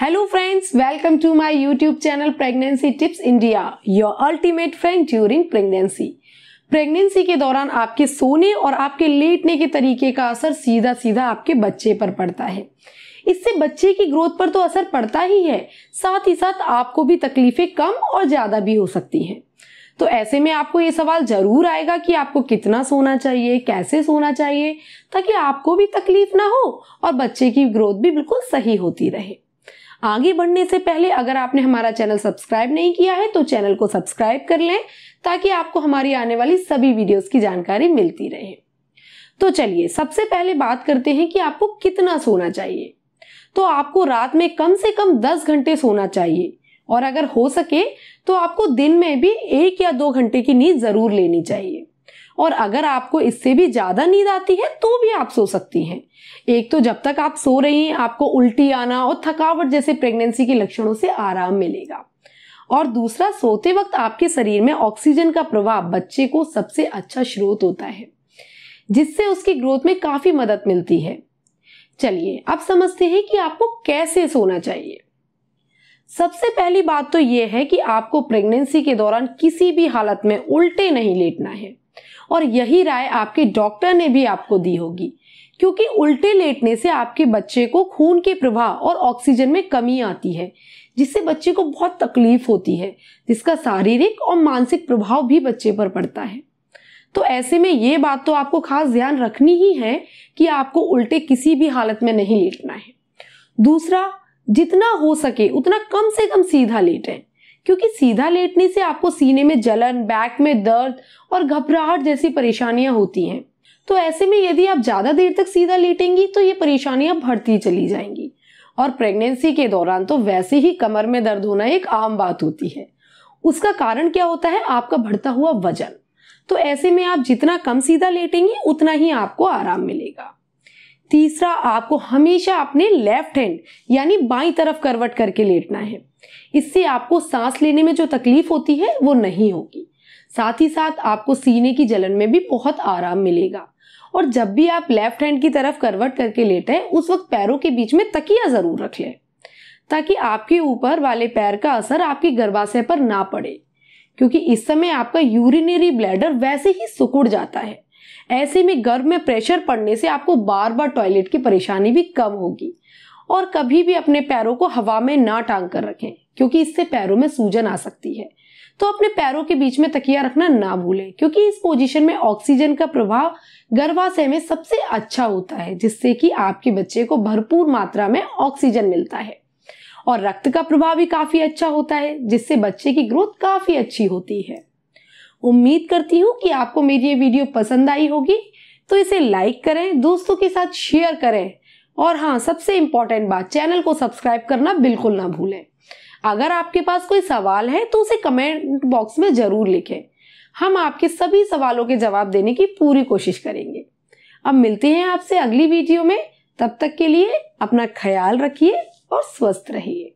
hello friends welcome to my YouTube channel pregnancy tips India your ultimate friend during pregnancy pregnancy के दौरान आपके सोने और आपके लेटने के तरीके का असर सीधा सीधा आपके बच्चे पर पड़ता है इससे बच्चे की ग्रोथ पर तो असर पड़ता ही है साथ ही साथ आपको भी तकलीफें कम और ज्यादा भी हो सकती हैं तो ऐसे में आपको ये सवाल जरूर आएगा कि आपको कितना सोना चाहिए कैसे सोना चाहिए ताकि आपको भी तकलीफ ना हो और बच्चे की ग्रोथ भी बिल्कुल सही होती रहे आगे बढ़ने से पहले अगर आपने हमारा चैनल सब्सक्राइब नहीं किया है तो चैनल को सब्सक्राइब कर लें ताकि आपको हमारी आने वाली सभी वीडियोस की जानकारी मिलती रहे तो चलिए सबसे पहले बात करते हैं कि आपको कितना सोना चाहिए तो आपको रात में कम से कम दस घंटे सोना चाहिए और अगर हो सके तो आपको दिन में भी एक या दो घंटे की नींद जरूर लेनी चाहिए और अगर आपको इससे भी ज़्यादा नींद आती है तो भी आप सो सकती हैं एक तो जब तक आप सो रही हैं आपको उल्टी आना और थकावट जैसे प्रेगनेंसी के लक्षणों से आराम मिलेगा और दूसरा सोते वक्त आपके शरीर में ऑक्सीजन का प्रभाव बच्चे को सबसे अच्छा स्रोत होता है जिससे उसकी ग्रोथ में काफ़ी मदद मिलती है चलिए अब समझते हैं कि आपको कैसे सोना चाहिए सबसे पहली बात तो यह है कि आपको प्रेगनेंसी के दौरान किसी भी हालत में उल्टे नहीं लेटना है और यही राय आपके डॉक्टर ने भी आपको दी होगी क्योंकि उल्टे लेटने से आपके बच्चे को खून के प्रवाह और ऑक्सीजन में कमी आती है जिससे बच्चे को बहुत तकलीफ होती है जिसका शारीरिक और मानसिक प्रभाव भी बच्चे पर पड़ता है तो ऐसे में ये बात तो आपको खास ध्यान रखनी ही है कि आपको उल्टे किसी भी हालत में नहीं लेटना है दूसरा जितना हो सके उतना कम से कम सीधा लेटें क्योंकि सीधा लेटने से आपको सीने में जलन बैक में दर्द और घबराहट जैसी परेशानियां होती हैं तो ऐसे में यदि आप ज़्यादा देर तक सीधा लेटेंगी तो ये परेशानियां बढ़ती चली जाएंगी और प्रेगनेंसी के दौरान तो वैसे ही कमर में दर्द होना एक आम बात होती है उसका कारण क्या होता है आपका बढ़ता हुआ वजन तो ऐसे में आप जितना कम सीधा लेटेंगी उतना ही आपको आराम मिलेगा तीसरा आपको हमेशा अपने लेफ्ट हैंड यानी बाई तरफ करवट करके लेटना है इससे आपको सांस लेने में जो तकलीफ होती है वो नहीं होगी साथ ही साथ आपको सीने की जलन में भी बहुत आराम मिलेगा और जब भी आप लेफ्ट हैंड की तरफ करवट करके लेटे उस वक्त पैरों के बीच में तकिया ज़रूर रख ले ताकि आपके ऊपर वाले पैर का असर आपके गर्भाशय पर ना पड़े क्योंकि इस समय आपका यूरिनरी ब्लैडर वैसे ही सुकुड़ जाता है ऐसे में गर्भ में प्रेशर पड़ने से आपको बार बार टॉयलेट की परेशानी भी कम होगी और कभी भी अपने पैरों को हवा में ना टांग कर रखें क्योंकि इससे पैरों में सूजन आ सकती है तो अपने पैरों के बीच में तकिया रखना ना भूलें क्योंकि इस पोजीशन में ऑक्सीजन का प्रभाव गर्भाशय में सबसे अच्छा होता है जिससे कि आपके बच्चे को भरपूर मात्रा में ऑक्सीजन मिलता है और रक्त का प्रभाव भी काफी अच्छा होता है जिससे बच्चे की ग्रोथ काफी अच्छी होती है उम्मीद करती हूँ कि आपको मेरी ये वीडियो पसंद आई होगी तो इसे लाइक करें दोस्तों के साथ शेयर करें और हाँ सबसे इम्पोर्टेंट बात चैनल को सब्सक्राइब करना बिल्कुल ना भूलें अगर आपके पास कोई सवाल है तो उसे कमेंट बॉक्स में ज़रूर लिखें हम आपके सभी सवालों के जवाब देने की पूरी कोशिश करेंगे अब मिलते हैं आपसे अगली वीडियो में तब तक के लिए अपना ख्याल रखिए और स्वस्थ रहिए